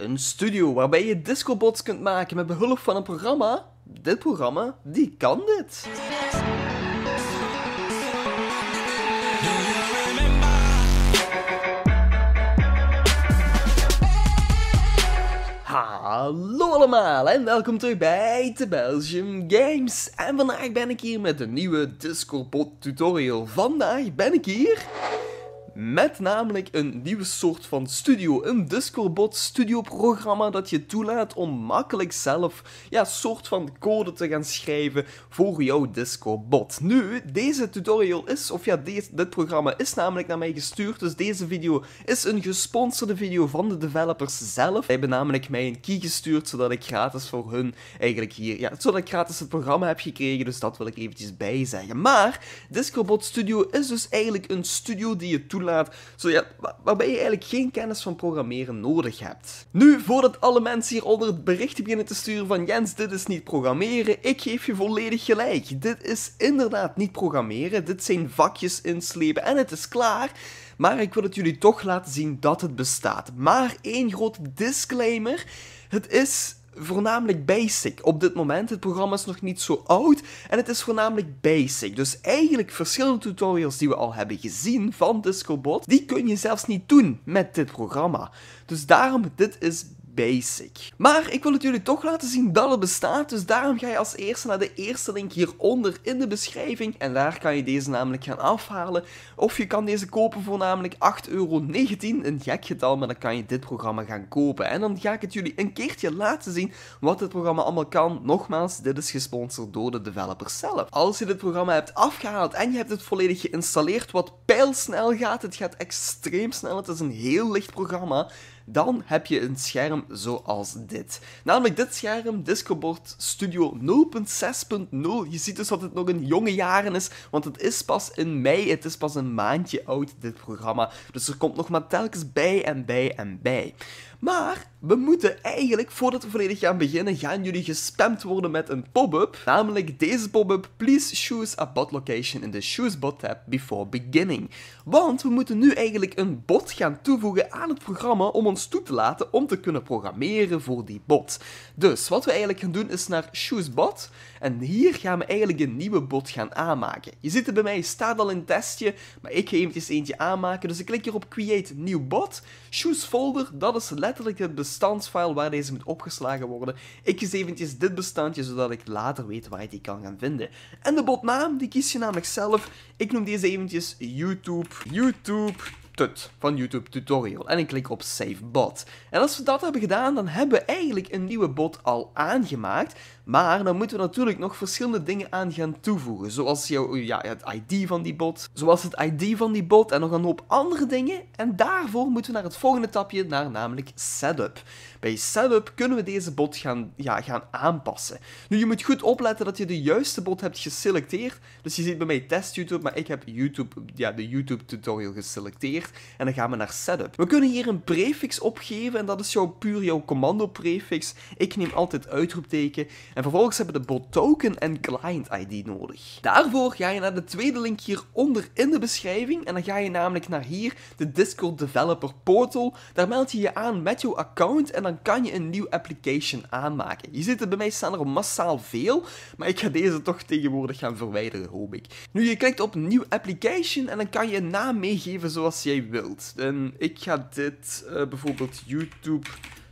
Een studio waarbij je discobots kunt maken met behulp van een programma. Dit programma, die kan dit. Hallo allemaal en welkom terug bij The Belgium Games. En vandaag ben ik hier met een nieuwe Discobot tutorial. Vandaag ben ik hier met namelijk een nieuwe soort van studio, een Discord Studio-programma dat je toelaat om makkelijk zelf ja, soort van code te gaan schrijven voor jouw Discord-bot. Nu, deze tutorial is, of ja, dit, dit programma is namelijk naar mij gestuurd, dus deze video is een gesponsorde video van de developers zelf. Ze hebben namelijk mij een key gestuurd, zodat ik gratis voor hun eigenlijk hier, ja, zodat ik gratis het programma heb gekregen, dus dat wil ik eventjes bijzeggen. Maar, Discord-bot Studio is dus eigenlijk een studio die je toelaat waarbij je eigenlijk geen kennis van programmeren nodig hebt. Nu, voordat alle mensen hieronder het bericht beginnen te sturen van Jens, dit is niet programmeren, ik geef je volledig gelijk. Dit is inderdaad niet programmeren, dit zijn vakjes inslepen en het is klaar. Maar ik wil het jullie toch laten zien dat het bestaat. Maar één grote disclaimer, het is voornamelijk basic. Op dit moment, het programma is nog niet zo oud en het is voornamelijk basic. Dus eigenlijk verschillende tutorials die we al hebben gezien van DiscoBot, die kun je zelfs niet doen met dit programma. Dus daarom, dit is basic. Maar ik wil het jullie toch laten zien dat het bestaat, dus daarom ga je als eerste naar de eerste link hieronder in de beschrijving en daar kan je deze namelijk gaan afhalen. Of je kan deze kopen voor namelijk 8,19 euro, een gek getal, maar dan kan je dit programma gaan kopen. En dan ga ik het jullie een keertje laten zien wat dit programma allemaal kan. Nogmaals, dit is gesponsord door de developer zelf. Als je dit programma hebt afgehaald en je hebt het volledig geïnstalleerd, wat pijlsnel gaat, het gaat extreem snel, het is een heel licht programma, dan heb je een scherm zoals dit. Namelijk dit scherm, Discord Studio 0.6.0. Je ziet dus dat het nog in jonge jaren is, want het is pas in mei, het is pas een maandje oud, dit programma. Dus er komt nog maar telkens bij en bij en bij. Maar we moeten eigenlijk, voordat we volledig gaan beginnen, gaan jullie gespamd worden met een pop-up. Namelijk deze pop-up, please choose a bot location in the choose bot tab before beginning. Want we moeten nu eigenlijk een bot gaan toevoegen aan het programma om ons ons toe te laten om te kunnen programmeren voor die bot. Dus wat we eigenlijk gaan doen is naar Bot En hier gaan we eigenlijk een nieuwe bot gaan aanmaken. Je ziet het bij mij, staat al in testje, maar ik ga eventjes eentje aanmaken. Dus ik klik hier op Create Nieuw Bot. Choose Folder, dat is letterlijk het bestandsfile waar deze moet opgeslagen worden. Ik kies eventjes dit bestandje, zodat ik later weet waar je die kan gaan vinden. En de botnaam, die kies je namelijk zelf. Ik noem deze eventjes YouTube. YouTube van YouTube Tutorial en ik klik op Save Bot. En als we dat hebben gedaan, dan hebben we eigenlijk een nieuwe bot al aangemaakt, maar dan moeten we natuurlijk nog verschillende dingen aan gaan toevoegen, zoals jouw, ja, het ID van die bot, zoals het ID van die bot en nog een hoop andere dingen. En daarvoor moeten we naar het volgende tapje, naar namelijk Setup. Bij setup kunnen we deze bot gaan, ja, gaan aanpassen. Nu, je moet goed opletten dat je de juiste bot hebt geselecteerd. Dus je ziet bij mij test YouTube, maar ik heb YouTube, ja, de YouTube tutorial geselecteerd. En dan gaan we naar setup. We kunnen hier een prefix opgeven en dat is jouw, puur jouw commando prefix. Ik neem altijd uitroepteken. En vervolgens hebben we de bot token en client ID nodig. Daarvoor ga je naar de tweede link hieronder in de beschrijving. En dan ga je namelijk naar hier, de Discord Developer Portal. Daar meld je je aan met jouw account en dan kan je een nieuw application aanmaken. Je ziet het bij mij staan er massaal veel, maar ik ga deze toch tegenwoordig gaan verwijderen, hoop ik. Nu, je klikt op nieuw Application en dan kan je een naam meegeven zoals jij wilt. En ik ga dit eh, bijvoorbeeld YouTube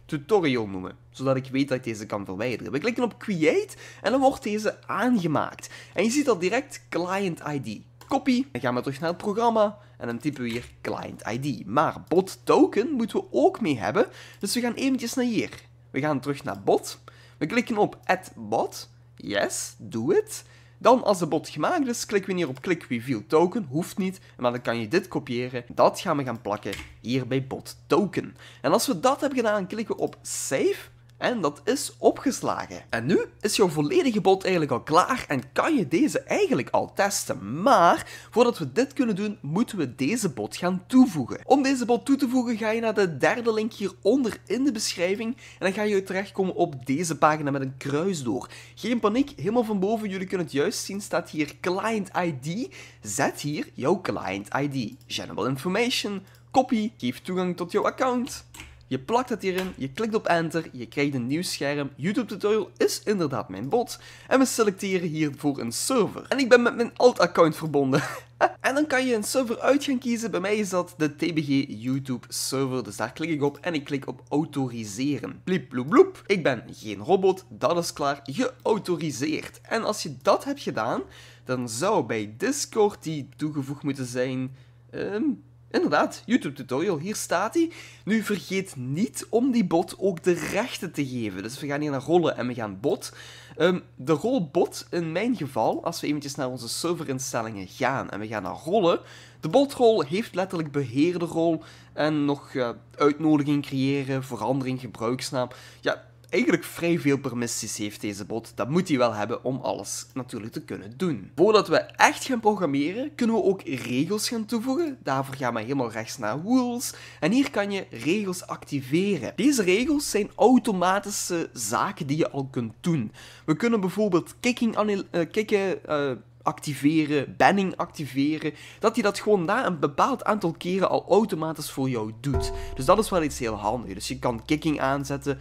tutorial noemen, zodat ik weet dat ik deze kan verwijderen. We klikken op Create en dan wordt deze aangemaakt. En je ziet al direct Client ID copy. Dan gaan we terug naar het programma. En dan typen we hier client ID. Maar bot token moeten we ook mee hebben. Dus we gaan eventjes naar hier. We gaan terug naar bot. We klikken op add bot. Yes, do it. Dan als de bot gemaakt is, klikken we hier op klik reveal token, hoeft niet, maar dan kan je dit kopiëren. Dat gaan we gaan plakken hier bij bot token. En als we dat hebben gedaan, klikken we op save. En dat is opgeslagen. En nu is jouw volledige bot eigenlijk al klaar en kan je deze eigenlijk al testen. Maar voordat we dit kunnen doen, moeten we deze bot gaan toevoegen. Om deze bot toe te voegen ga je naar de derde link hieronder in de beschrijving en dan ga je terechtkomen op deze pagina met een kruis door. Geen paniek, helemaal van boven, jullie kunnen het juist zien, staat hier Client ID. Zet hier jouw Client ID. General Information, copy, geef toegang tot jouw account. Je plakt het hierin, je klikt op enter, je krijgt een nieuw scherm. YouTube tutorial is inderdaad mijn bot. En we selecteren hiervoor een server. En ik ben met mijn alt-account verbonden. en dan kan je een server uit gaan kiezen. Bij mij is dat de TBG YouTube server. Dus daar klik ik op en ik klik op autoriseren. Bliep bloep bloep. Ik ben geen robot. Dat is klaar. Geautoriseerd. En als je dat hebt gedaan, dan zou bij Discord die toegevoegd moeten zijn... Um, Inderdaad, YouTube tutorial, hier staat hij. Nu vergeet niet om die bot ook de rechten te geven. Dus we gaan hier naar rollen en we gaan bot. Ehm, de rol bot, in mijn geval, als we eventjes naar onze serverinstellingen gaan en we gaan naar rollen. De botrol heeft letterlijk beheerderrol rol en nog eh, uitnodiging creëren, verandering, gebruiksnaam. Ja, eigenlijk vrij veel permissies heeft, deze bot. Dat moet hij wel hebben om alles natuurlijk te kunnen doen. Voordat we echt gaan programmeren, kunnen we ook regels gaan toevoegen. Daarvoor gaan we helemaal rechts naar rules. En hier kan je regels activeren. Deze regels zijn automatische zaken die je al kunt doen. We kunnen bijvoorbeeld kicking... Uh, kicken... Eh, activeren, banning activeren, dat hij dat gewoon na een bepaald aantal keren al automatisch voor jou doet. Dus dat is wel iets heel handig. Dus je kan kicking aanzetten,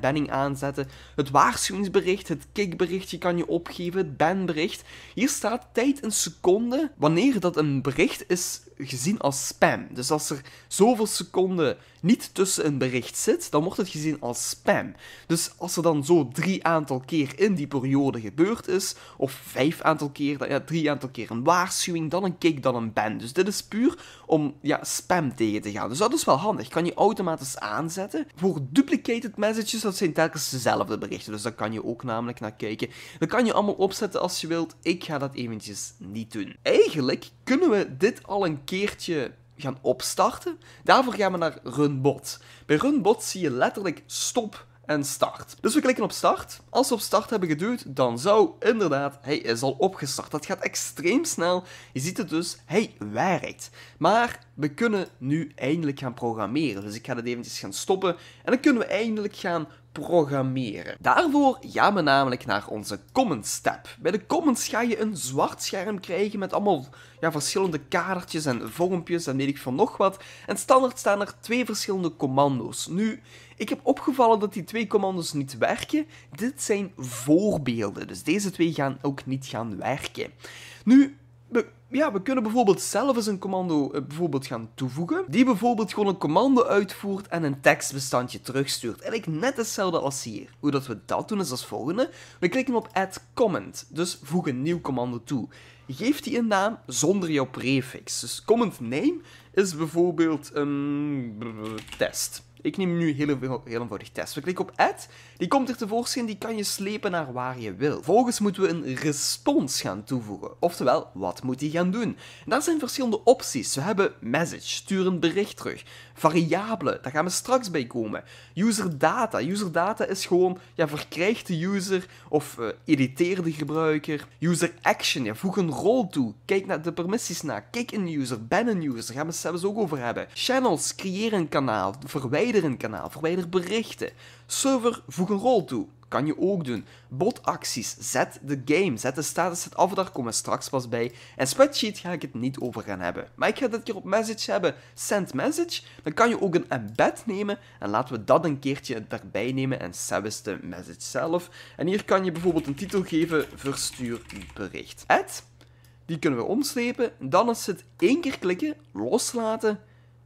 banning aanzetten, het waarschuwingsbericht, het kickberichtje kan je opgeven, het banbericht. Hier staat tijd en seconde wanneer dat een bericht is gezien als spam. Dus als er zoveel seconden niet tussen een bericht zit, dan wordt het gezien als spam. Dus als er dan zo drie aantal keer in die periode gebeurd is, of vijf aantal keer, ja, drie aantal keer een waarschuwing, dan een kick, dan een ban. Dus dit is puur om ja, spam tegen te gaan. Dus dat is wel handig. Kan je automatisch aanzetten. Voor duplicated messages, dat zijn telkens dezelfde berichten. Dus daar kan je ook namelijk naar kijken. Dat kan je allemaal opzetten als je wilt. Ik ga dat eventjes niet doen. Eigenlijk kunnen we dit al een keertje gaan opstarten? Daarvoor gaan we naar Runbot. Bij Runbot zie je letterlijk stop en start. Dus we klikken op start. Als we op start hebben geduurd, dan zou inderdaad, hij is al opgestart. Dat gaat extreem snel. Je ziet het dus, hij werkt. Maar we kunnen nu eindelijk gaan programmeren. Dus ik ga het eventjes gaan stoppen. En dan kunnen we eindelijk gaan programmeren. Daarvoor gaan we namelijk naar onze comments tab. Bij de commons ga je een zwart scherm krijgen met allemaal ja, verschillende kadertjes en vormpjes en weet ik van nog wat. En standaard staan er twee verschillende commando's. Nu, ik heb opgevallen dat die twee commando's niet werken. Dit zijn voorbeelden, dus deze twee gaan ook niet gaan werken. Nu, we, ja, we kunnen bijvoorbeeld zelf eens een commando eh, bijvoorbeeld gaan toevoegen, die bijvoorbeeld gewoon een commando uitvoert en een tekstbestandje terugstuurt. Eigenlijk net hetzelfde als hier. Hoe dat we dat doen is als volgende. We klikken op add comment, dus voeg een nieuw commando toe. Geef die een naam zonder jouw prefix. Dus comment name is bijvoorbeeld een test. Ik neem nu heel, heel, eenvoudig test. We klikken op add. Die komt er tevoorschijn, die kan je slepen naar waar je wil. Volgens moeten we een respons gaan toevoegen. Oftewel, wat moet die gaan doen? En daar zijn verschillende opties. We hebben message, stuur een bericht terug. Variabelen, daar gaan we straks bij komen. User data. User data is gewoon, ja, verkrijgt de user of uh, eh, editeer de gebruiker. User action, ja, voeg een rol toe. Kijk naar de permissies na. Kijk een user, Ben een user. Daar gaan we het zelfs ook over hebben. Channels, creëer een kanaal, verwijder Verwijder een kanaal, verwijder berichten. Server, voeg een rol toe. Kan je ook doen. Botacties, zet de game, zet de status, zet af, daar komen we straks pas bij. En spreadsheet ga ik het niet over gaan hebben. Maar ik ga dit keer op message hebben, send message. Dan kan je ook een embed nemen en laten we dat een keertje erbij nemen. En zelfs de message zelf. En hier kan je bijvoorbeeld een titel geven, verstuur bericht. Ad, die kunnen we omslepen. Dan is het één keer klikken, loslaten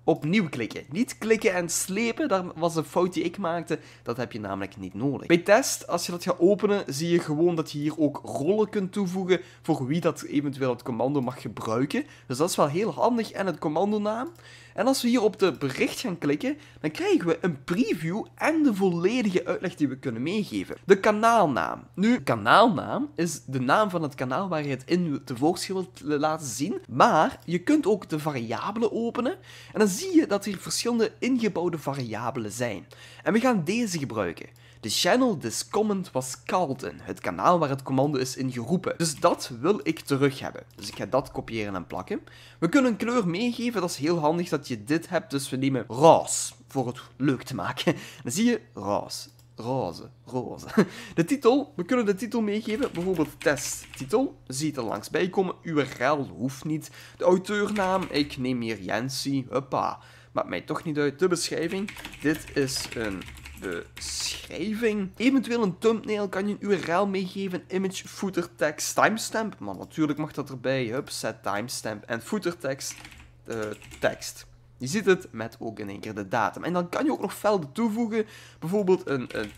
opnieuw klikken. Niet klikken en slepen, dat was een fout die ik maakte. Dat heb je namelijk niet nodig. Bij test, als je dat gaat openen, zie je gewoon dat je hier ook rollen kunt toevoegen voor wie dat eventueel het commando mag gebruiken. Dus dat is wel heel handig en het commando naam. En als we hier op de bericht gaan klikken, dan krijgen we een preview en de volledige uitleg die we kunnen meegeven. De kanaalnaam. Nu, kanaalnaam is de naam van het kanaal waar je het in tevoorschijn wilt laten zien, maar je kunt ook de variabelen openen en dan zie je dat hier verschillende ingebouwde variabelen zijn. En we gaan deze gebruiken. De channel this comment was called in, het kanaal waar het commando is ingeroepen. Dus dat wil ik terug hebben. Dus ik ga dat kopiëren en plakken. We kunnen een kleur meegeven, dat is heel handig dat je dit hebt. Dus we nemen roze, voor het leuk te maken. Dan zie je roze. Roze, roze. De titel, we kunnen de titel meegeven, bijvoorbeeld testtitel. Zie het er langs bij komen. URL hoeft niet. De auteurnaam, ik neem hier Jensie, huppa. Maakt mij toch niet uit. De beschrijving, dit is een beschrijving. Eventueel een thumbnail kan je een URL meegeven, image, footer text timestamp. Maar natuurlijk mag dat erbij. Hup, set timestamp en footer text eh, tekst. Je ziet het met ook in één keer de datum. En dan kan je ook nog velden toevoegen. Bijvoorbeeld een, een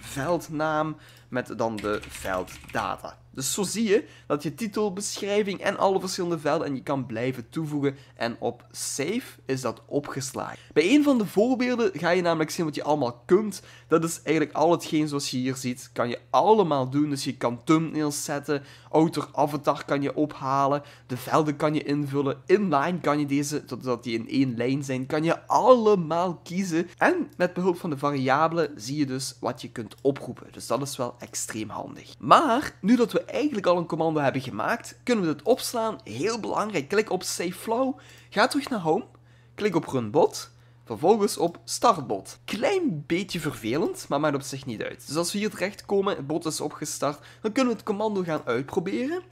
veldnaam met dan de velddata. Dus zo zie je dat je titel, beschrijving en alle verschillende velden en je kan blijven toevoegen. En op save is dat opgeslagen. Bij een van de voorbeelden ga je namelijk zien wat je allemaal kunt. Dat is eigenlijk al hetgeen zoals je hier ziet, kan je allemaal doen. Dus je kan thumbnails zetten, outer avatar kan je ophalen, de velden kan je invullen, inline kan je deze, totdat die in één lijn zijn, kan je allemaal kiezen. En met behulp van de variabelen zie je dus wat je kunt oproepen. Dus dat is wel extreem handig. Maar nu dat we eigenlijk al een commando hebben gemaakt, kunnen we het opslaan. Heel belangrijk, klik op Save Flow, ga terug naar Home, klik op Run Bot, vervolgens op Startbot. Klein beetje vervelend, maar maakt op zich niet uit. Dus als we hier terechtkomen, het bot is opgestart, dan kunnen we het commando gaan uitproberen.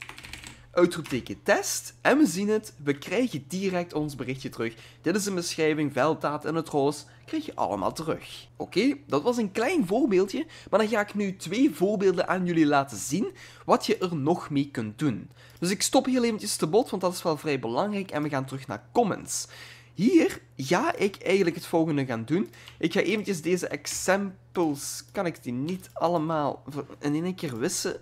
Uitroepteken test. En we zien het. We krijgen direct ons berichtje terug. Dit is een beschrijving, velddaad en het roos. Krijg je allemaal terug. Oké, dat was een klein voorbeeldje. Maar dan ga ik nu twee voorbeelden aan jullie laten zien. Wat je er nog mee kunt doen. Dus ik stop hier eventjes te bot, want dat is wel vrij belangrijk. En we gaan terug naar comments. Hier ga ik eigenlijk het volgende gaan doen. Ik ga eventjes deze examples... Kan ik die niet allemaal in één keer wissen?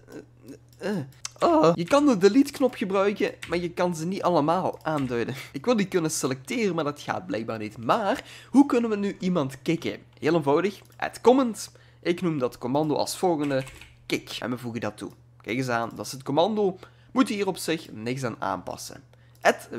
Uh, Oh. Je kan de delete-knop gebruiken, maar je kan ze niet allemaal aanduiden. Ik wil die kunnen selecteren, maar dat gaat blijkbaar niet. Maar, hoe kunnen we nu iemand kicken? Heel eenvoudig, add comment. Ik noem dat commando als volgende, kick. En we voegen dat toe. Kijk eens aan, dat is het commando. Moet hier op zich niks aan aanpassen. Add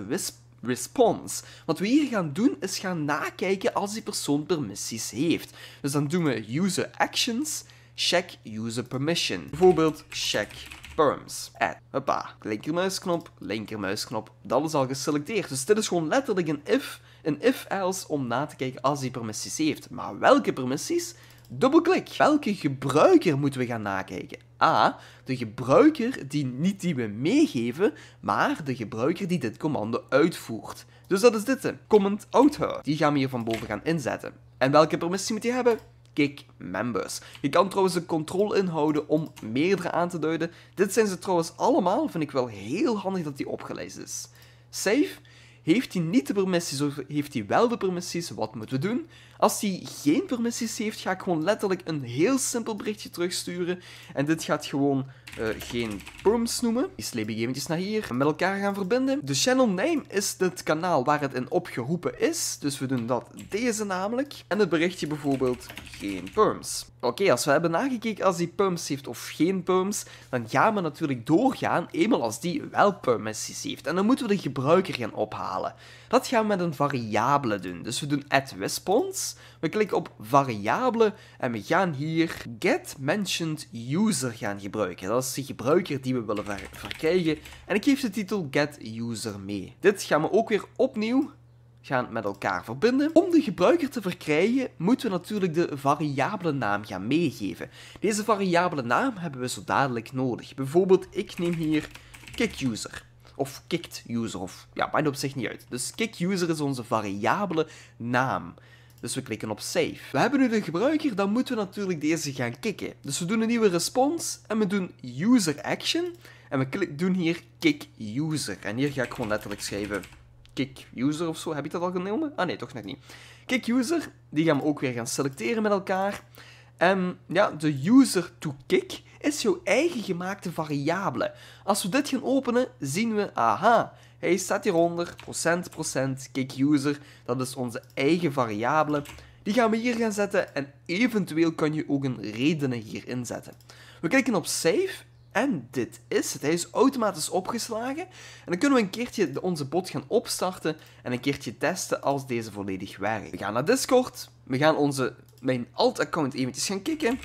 response. Wat we hier gaan doen is gaan nakijken als die persoon permissies heeft. Dus dan doen we user actions, check user permission. Bijvoorbeeld check Perms. En, hoppa, linkermuisknop, linkermuisknop. Dat is al geselecteerd. Dus dit is gewoon letterlijk een if, een if-else om na te kijken als die permissies heeft. Maar welke permissies? Dubbelklik. Welke gebruiker moeten we gaan nakijken? A. De gebruiker die niet die we meegeven, maar de gebruiker die dit commando uitvoert. Dus dat is dit, comment author. Die gaan we hier van boven gaan inzetten. En welke permissie moet je hebben? Kick members. Je kan trouwens de controle inhouden om meerdere aan te duiden. Dit zijn ze trouwens allemaal, vind ik wel heel handig dat die opgelezen is. Save. Heeft hij niet de permissies of heeft hij wel de permissies? Wat moeten we doen? Als hij geen permissies heeft, ga ik gewoon letterlijk een heel simpel berichtje terugsturen. En dit gaat gewoon eh, geen perms noemen. Die sleep eventjes naar hier met elkaar gaan verbinden. De channel name is het kanaal waar het in opgeroepen is. Dus we doen dat deze namelijk. En het berichtje bijvoorbeeld geen perms. Oké, als we hebben nagekeken als die perms heeft of geen perms, dan gaan we natuurlijk doorgaan, eenmaal als die wel permissies heeft. En dan moeten we de gebruiker gaan ophalen. Dat gaan we met een variabele doen. Dus we doen at response. We klikken op variabelen en we gaan hier get mentioned user gaan gebruiken. Dat is de gebruiker die we willen verkrijgen. En ik geef de titel get user mee. Dit gaan we ook weer opnieuw gaan met elkaar verbinden. Om de gebruiker te verkrijgen, moeten we natuurlijk de variabele naam gaan meegeven. Deze variabele naam hebben we zo dadelijk nodig. Bijvoorbeeld, ik neem hier kickuser. Of kicked user, of ja, maakt op zich niet uit. Dus kickuser is onze variabele naam. Dus we klikken op save. We hebben nu de gebruiker, dan moeten we natuurlijk deze gaan kicken. Dus we doen een nieuwe respons en we doen user action. En we doen hier kick user. En hier ga ik gewoon letterlijk schrijven kick user of zo. Heb ik dat al genomen? Ah nee, toch nog niet. Kick user, die gaan we ook weer gaan selecteren met elkaar. En ehm, ja, de user to kick is jouw eigen gemaakte variabele. Als we dit gaan openen, zien we, aha, hij staat hieronder, procent, procent, kick user. Dat is onze eigen variabele. Die gaan we hier gaan zetten en eventueel kan je ook een redenen hierin zetten. We klikken op save en dit is het. Hij is automatisch opgeslagen. En dan kunnen we een keertje onze bot gaan opstarten en een keertje testen als deze volledig werkt. We gaan naar Discord. We gaan onze, mijn alt-account eventjes gaan kicken.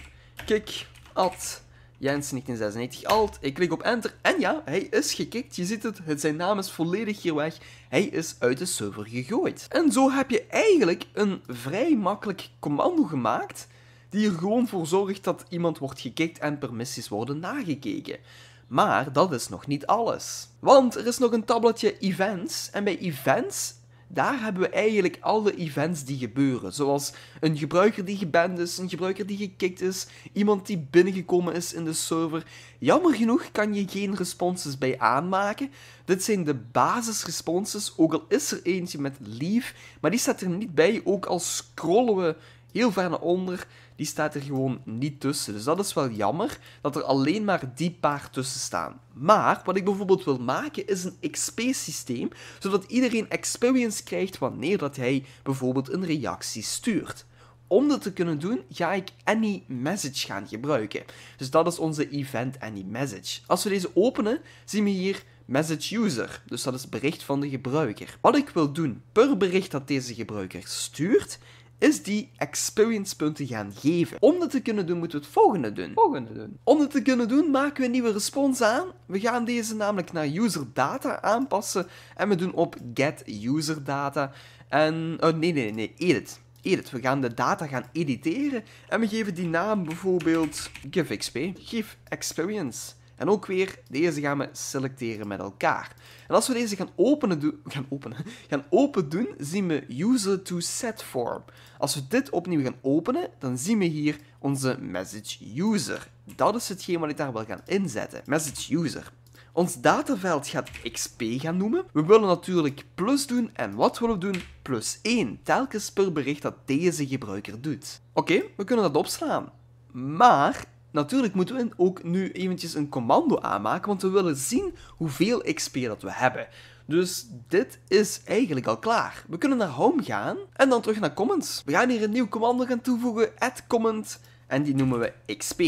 Kik, alt, Jens1996, alt. Ik klik op enter en ja, hij is gekikt. Je ziet het, het zijn naam is volledig hier weg. Hij is uit de server gegooid. En zo heb je eigenlijk een vrij makkelijk commando gemaakt... die er gewoon voor zorgt dat iemand wordt gekikt en permissies worden nagekeken. Maar dat is nog niet alles. Want er is nog een tabletje events. En bij events daar hebben we eigenlijk alle events die gebeuren. Zoals een gebruiker die geband is, een gebruiker die gekickt is, iemand die binnengekomen is in de server. Jammer genoeg kan je geen responses bij aanmaken. Dit zijn de basisresponses, ook al is er eentje met leave, maar die staat er niet bij. Ook al scrollen we Heel ver naar onder, die staat er gewoon niet tussen. Dus dat is wel jammer, dat er alleen maar die paar tussen staan. Maar, wat ik bijvoorbeeld wil maken, is een XP-systeem, zodat iedereen experience krijgt wanneer dat hij bijvoorbeeld een reactie stuurt. Om dat te kunnen doen, ga ik Any Message gaan gebruiken. Dus dat is onze event Any Message. Als we deze openen, zien we hier message user. Dus dat is bericht van de gebruiker. Wat ik wil doen per bericht dat deze gebruiker stuurt, is die experience punten gaan geven. Om dat te kunnen doen, moeten we het volgende doen. Volgende doen. Om dat te kunnen doen, maken we een nieuwe respons aan. We gaan deze namelijk naar user data aanpassen. En we doen op get user data. En, oh, nee, nee, nee, edit. Edit. We gaan de data gaan editeren. En we geven die naam bijvoorbeeld give XP. Give experience. En ook weer, deze gaan we selecteren met elkaar. En als we deze gaan openen, gaan, openen, gaan open doen, zien we user to set form. Als we dit opnieuw gaan openen, dan zien we hier onze message user. Dat is hetgeen wat ik daar wil gaan inzetten, message user. Ons dataveld gaat XP gaan noemen. We willen natuurlijk plus doen en wat willen we doen? Plus 1, telkens per bericht dat deze gebruiker doet. Oké, we kunnen dat opslaan. Maar Natuurlijk moeten we ook nu eventjes een commando aanmaken, want we willen zien hoeveel XP dat we hebben. Dus dit is eigenlijk al klaar. We kunnen naar home gaan en dan terug naar comments. We gaan hier een nieuw commando gaan toevoegen, add comment, en die noemen we XP.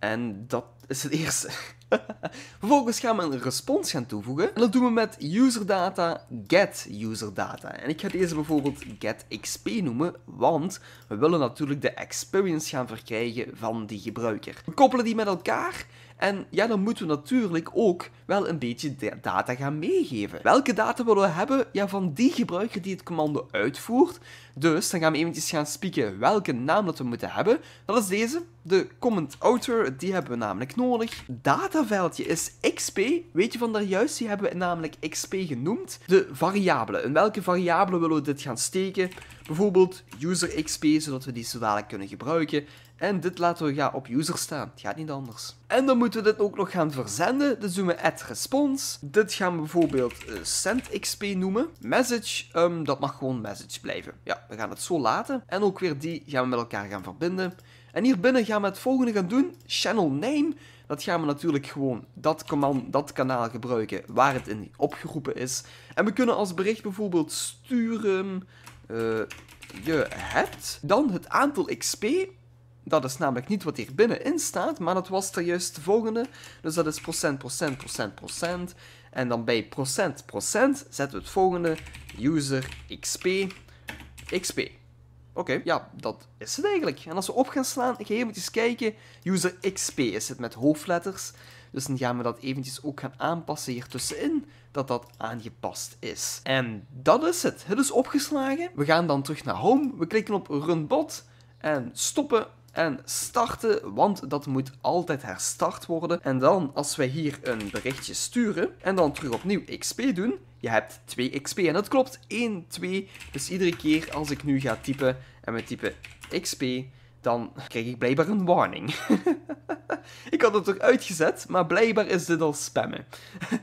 En dat is het eerste. Vervolgens gaan we een respons gaan toevoegen. En dat doen we met userdata, get userdata. En ik ga deze bijvoorbeeld get XP noemen, want we willen natuurlijk de experience gaan verkrijgen van die gebruiker. We koppelen die met elkaar en ja, dan moeten we natuurlijk ook wel een beetje data gaan meegeven. Welke data willen we hebben? Ja, van die gebruiker die het commando uitvoert. Dus dan gaan we eventjes gaan spieken welke naam dat we moeten hebben. Dat is deze, de comment author, die hebben we namelijk nodig. Dataveldje is XP, weet je van daar juist, die hebben we namelijk XP genoemd. De variabelen, in welke variabelen willen we dit gaan steken? Bijvoorbeeld user XP, zodat we die zo dadelijk kunnen gebruiken. En dit laten we ja, op user staan. Het gaat niet anders. En dan moeten we dit ook nog gaan verzenden. Dus doen we add response. Dit gaan we bijvoorbeeld eh, send xp noemen. Message, ehm, dat mag gewoon message blijven. Ja, we gaan het zo laten. En ook weer die gaan we met elkaar gaan verbinden. En hier binnen gaan we het volgende gaan doen. Channel name. Dat gaan we natuurlijk gewoon dat, command, dat kanaal gebruiken waar het in opgeroepen is. En we kunnen als bericht bijvoorbeeld sturen... Eh, je hebt dan het aantal XP dat is namelijk niet wat hier binnenin staat, maar dat was er juist de volgende. Dus dat is procent, procent, procent, procent. En dan bij procent, procent zetten we het volgende. User xp, xp. Oké, ja, dat is het eigenlijk. En als we op gaan slaan, ga even kijken. User xp is het met hoofdletters. Dus dan gaan we dat eventjes ook gaan aanpassen hier tussenin, dat dat aangepast is. En dat is het. Het is opgeslagen. We gaan dan terug naar home. We klikken op run bot en stoppen en starten, want dat moet altijd herstart worden. En dan, als wij hier een berichtje sturen en dan terug opnieuw XP doen, je hebt 2 XP. En dat klopt, 1, 2. Dus iedere keer als ik nu ga typen en we typen XP, dan krijg ik blijkbaar een warning. ik had het toch uitgezet, maar blijkbaar is dit al spammen.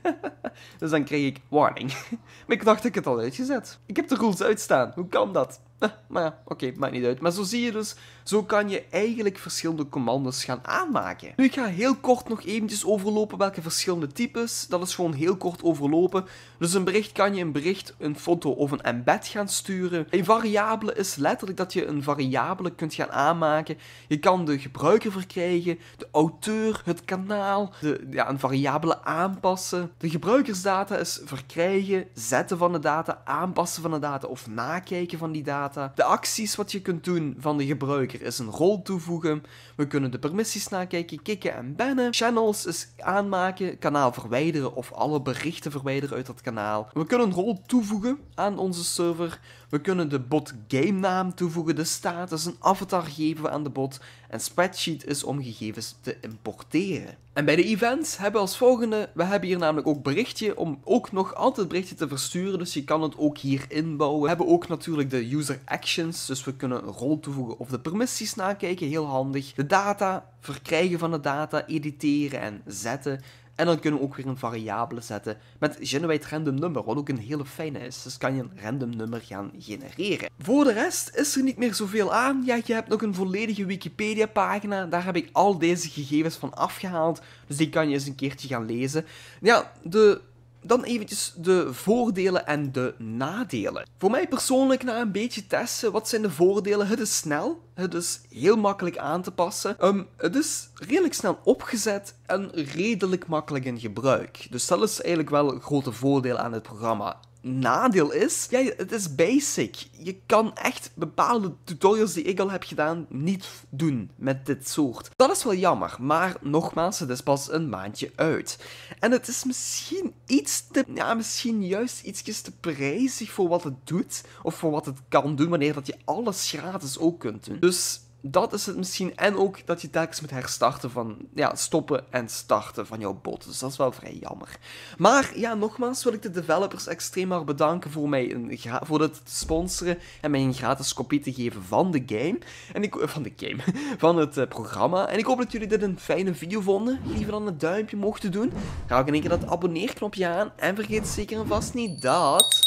dus dan kreeg ik warning. maar ik dacht ik het al uitgezet. Ik heb de rules uitstaan, hoe kan dat? Eh, maar ja, oké, okay, maakt niet uit. Maar zo zie je dus, zo kan je eigenlijk verschillende commando's gaan aanmaken. Nu, ik ga heel kort nog eventjes overlopen welke verschillende types. Dat is gewoon heel kort overlopen. Dus een bericht kan je een bericht, een foto of een embed gaan sturen. Een variabele is letterlijk dat je een variabele kunt gaan aanmaken. Je kan de gebruiker verkrijgen, de auteur, het kanaal, de, ja, een variabele aanpassen. De gebruikersdata is verkrijgen, zetten van de data, aanpassen van de data of nakijken van die data. De acties wat je kunt doen van de gebruiker is een rol toevoegen. We kunnen de permissies nakijken, kicken en bannen. Channels is aanmaken, kanaal verwijderen of alle berichten verwijderen uit dat kanaal. We kunnen een rol toevoegen aan onze server. We kunnen de bot game naam toevoegen, de status, een avatar geven we aan de bot en spreadsheet is om gegevens te importeren. En bij de events hebben we als volgende, we hebben hier namelijk ook berichtje om ook nog altijd berichtje te versturen, dus je kan het ook hier inbouwen. We hebben ook natuurlijk de user actions, dus we kunnen een rol toevoegen of de permissies nakijken, heel handig. De data, verkrijgen van de data, editeren en zetten. En dan kunnen we ook weer een variabele zetten met generate random number, wat ook een hele fijne is. Dus kan je een random nummer gaan genereren. Voor de rest is er niet meer zoveel aan. Ja, je hebt nog een volledige Wikipedia pagina. Daar heb ik al deze gegevens van afgehaald. Dus die kan je eens een keertje gaan lezen. Ja, de dan eventjes de voordelen en de nadelen. Voor mij persoonlijk, na een beetje testen, wat zijn de voordelen? Het is snel, het is heel makkelijk aan te passen. Ehm, het is redelijk snel opgezet en redelijk makkelijk in gebruik. Dus dat is eigenlijk wel een grote voordeel aan het programma nadeel is, ja, het is basic. Je kan echt bepaalde tutorials die ik al heb gedaan niet doen met dit soort. Dat is wel jammer, maar nogmaals, het is pas een maandje uit. En het is misschien iets te, ja, misschien juist ietsjes te prijzig voor wat het doet, of voor wat het kan doen wanneer dat je alles gratis ook kunt doen. Dus dat is het misschien. En ook dat je telkens moet herstarten van, ja, stoppen en starten van jouw bot. Dus dat is wel vrij jammer. Maar ja, nogmaals wil ik de developers extreem hard bedanken voor, mij een voor het sponsoren en mij een gratis kopie te geven van de game. En ik, van de game, van het eh, programma. En ik hoop dat jullie dit een fijne video vonden. Liever dan een duimpje mochten doen. Ga ook in één keer dat abonneerknopje aan. En vergeet zeker en vast niet dat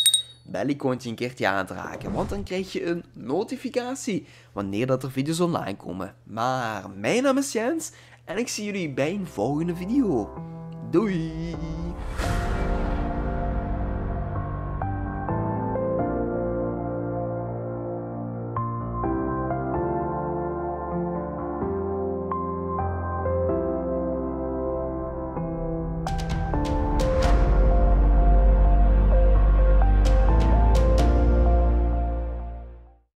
belliecontje een keertje raken, want dan krijg je een notificatie wanneer dat er video's online komen. Maar mijn naam is Jens en ik zie jullie bij een volgende video. Doei!